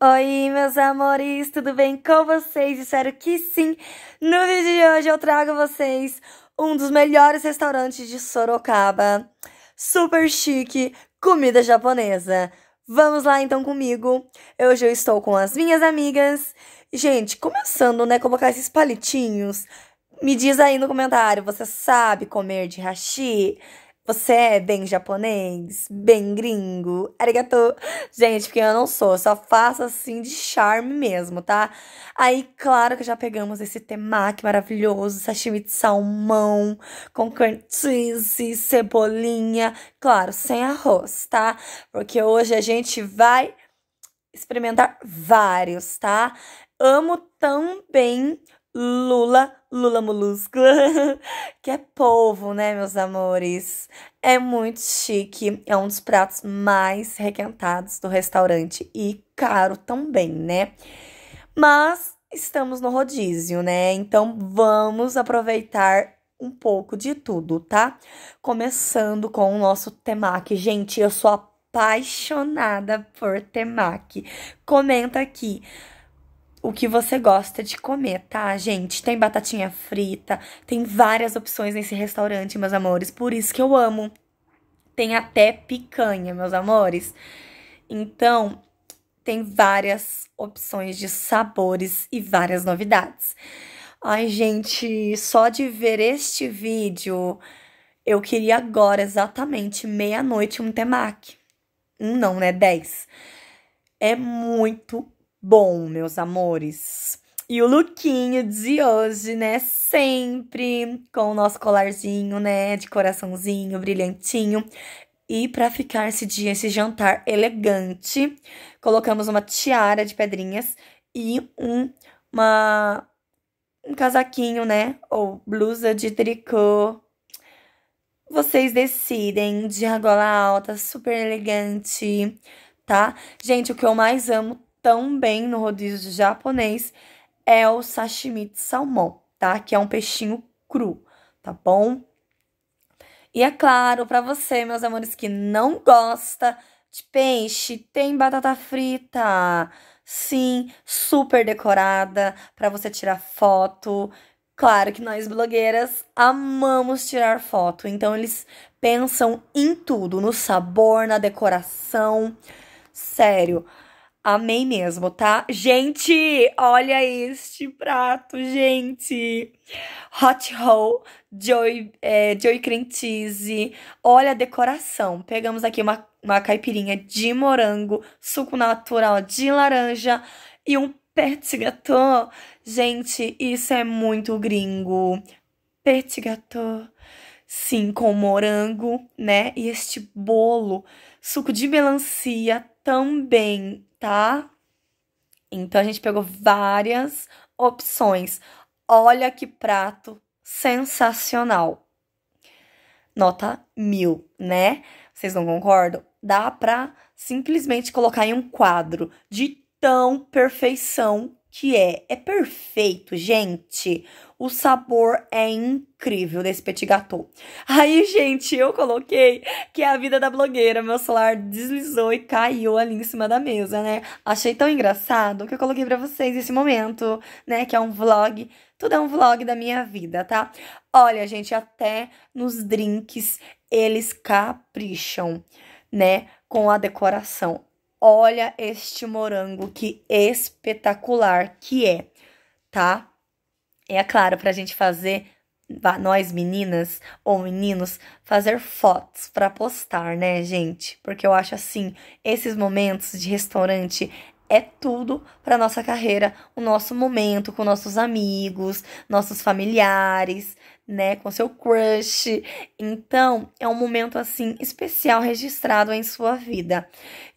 Oi, meus amores, tudo bem com vocês? Espero que sim! No vídeo de hoje eu trago vocês um dos melhores restaurantes de Sorocaba. Super chique, comida japonesa. Vamos lá então comigo. Hoje eu estou com as minhas amigas. Gente, começando, né, colocar esses palitinhos. Me diz aí no comentário, você sabe comer de hashi? Você é bem japonês? Bem gringo? Arigato? Gente, porque eu não sou, eu só faço assim de charme mesmo, tá? Aí, claro que já pegamos esse temaki maravilhoso, sashimi de salmão, com cream cheese, cebolinha, claro, sem arroz, tá? Porque hoje a gente vai experimentar vários, tá? Amo também lula Lula Molusco, que é polvo, né, meus amores? É muito chique, é um dos pratos mais requentados do restaurante e caro também, né? Mas estamos no rodízio, né? Então vamos aproveitar um pouco de tudo, tá? Começando com o nosso temaki. Gente, eu sou apaixonada por temaki. Comenta aqui o que você gosta de comer, tá, gente? Tem batatinha frita, tem várias opções nesse restaurante, meus amores, por isso que eu amo. Tem até picanha, meus amores. Então, tem várias opções de sabores e várias novidades. Ai, gente, só de ver este vídeo, eu queria agora exatamente meia-noite um temaki. Um não, né? dez. É muito Bom, meus amores, e o lookinho de hoje, né? Sempre com o nosso colarzinho, né? De coraçãozinho, brilhantinho. E para ficar esse dia, esse jantar elegante, colocamos uma tiara de pedrinhas e um, uma, um casaquinho, né? Ou blusa de tricô. Vocês decidem de argola alta, super elegante, tá? Gente, o que eu mais amo também no rodízio japonês é o sashimi de salmão, tá? Que é um peixinho cru, tá bom? E é claro, para você, meus amores, que não gosta de peixe, tem batata frita. Sim, super decorada para você tirar foto. Claro que nós blogueiras amamos tirar foto, então eles pensam em tudo, no sabor, na decoração. Sério, Amei mesmo, tá? Gente, olha este prato, gente! Hot roll, joy, é, joy cream cheese. Olha a decoração. Pegamos aqui uma, uma caipirinha de morango, suco natural de laranja e um petit gâteau. Gente, isso é muito gringo. Petit gâteau sim, com morango, né? E este bolo, suco de melancia, também, tá? Então a gente pegou várias opções. Olha que prato sensacional. Nota mil, né? Vocês não concordam? Dá pra simplesmente colocar em um quadro de tão perfeição que é. É perfeito, gente. O sabor é incrível desse petit gâteau. Aí, gente, eu coloquei que é a vida da blogueira. Meu celular deslizou e caiu ali em cima da mesa, né? Achei tão engraçado que eu coloquei para vocês esse momento, né? Que é um vlog. Tudo é um vlog da minha vida, tá? Olha, gente, até nos drinks eles capricham, né? Com a decoração. Olha este morango, que espetacular que é, tá? É, é claro, pra gente fazer, nós meninas ou meninos, fazer fotos pra postar, né, gente? Porque eu acho assim, esses momentos de restaurante é tudo para nossa carreira, o nosso momento com nossos amigos, nossos familiares, né, com seu crush. Então, é um momento assim especial registrado em sua vida.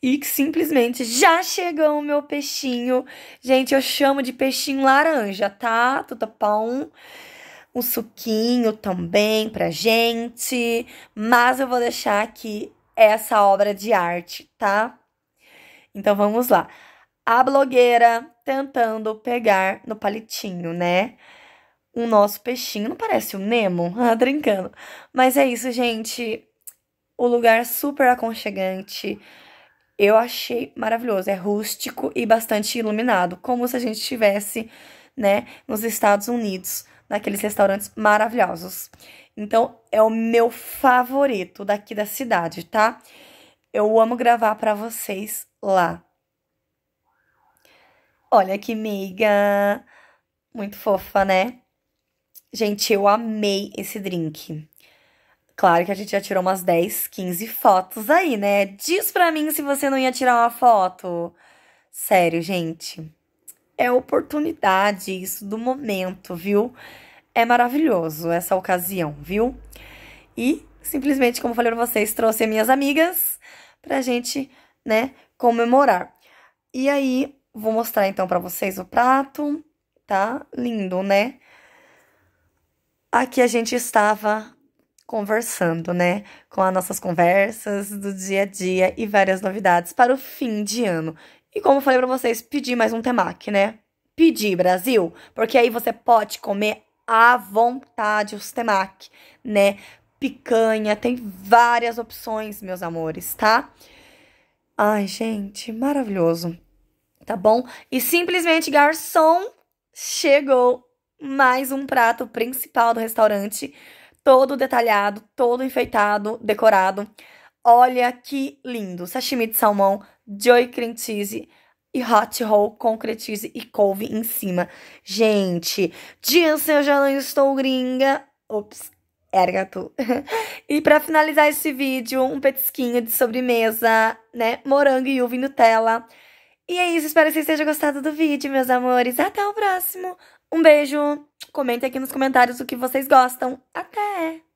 E que simplesmente já chegou o meu peixinho. Gente, eu chamo de peixinho laranja, tá? Tudo pão. Um suquinho também pra gente, mas eu vou deixar aqui essa obra de arte, tá? Então vamos lá a blogueira tentando pegar no palitinho, né? O nosso peixinho. Não parece o Nemo? Ah, brincando. Mas é isso, gente. O lugar super aconchegante. Eu achei maravilhoso. É rústico e bastante iluminado. Como se a gente estivesse, né, nos Estados Unidos, naqueles restaurantes maravilhosos. Então, é o meu favorito daqui da cidade, tá? Eu amo gravar para vocês lá. Olha que meiga! Muito fofa, né? Gente, eu amei esse drink. Claro que a gente já tirou umas 10, 15 fotos aí, né? Diz pra mim se você não ia tirar uma foto. Sério, gente. É oportunidade isso do momento, viu? É maravilhoso essa ocasião, viu? E simplesmente, como falei pra vocês, trouxe minhas amigas pra gente, né, comemorar. E aí, Vou mostrar então para vocês o prato, tá? Lindo, né? Aqui a gente estava conversando, né? Com as nossas conversas do dia a dia e várias novidades para o fim de ano. E como eu falei para vocês, pedi mais um temaki, né? Pedi, Brasil, porque aí você pode comer à vontade os temaki, né? Picanha, tem várias opções, meus amores, tá? Ai, gente, maravilhoso tá bom? E simplesmente, garçom, chegou mais um prato principal do restaurante, todo detalhado, todo enfeitado, decorado. Olha que lindo! Sashimi de salmão, joy cream cheese e hot roll com cream cheese e couve em cima. Gente, disso eu já não estou gringa. Ops, erga tu. e para finalizar esse vídeo, um petisquinho de sobremesa, né? Morango e uva e Nutella. E é isso, espero que vocês tenham gostado do vídeo, meus amores. Até o próximo. Um beijo. Comentem aqui nos comentários o que vocês gostam. Até!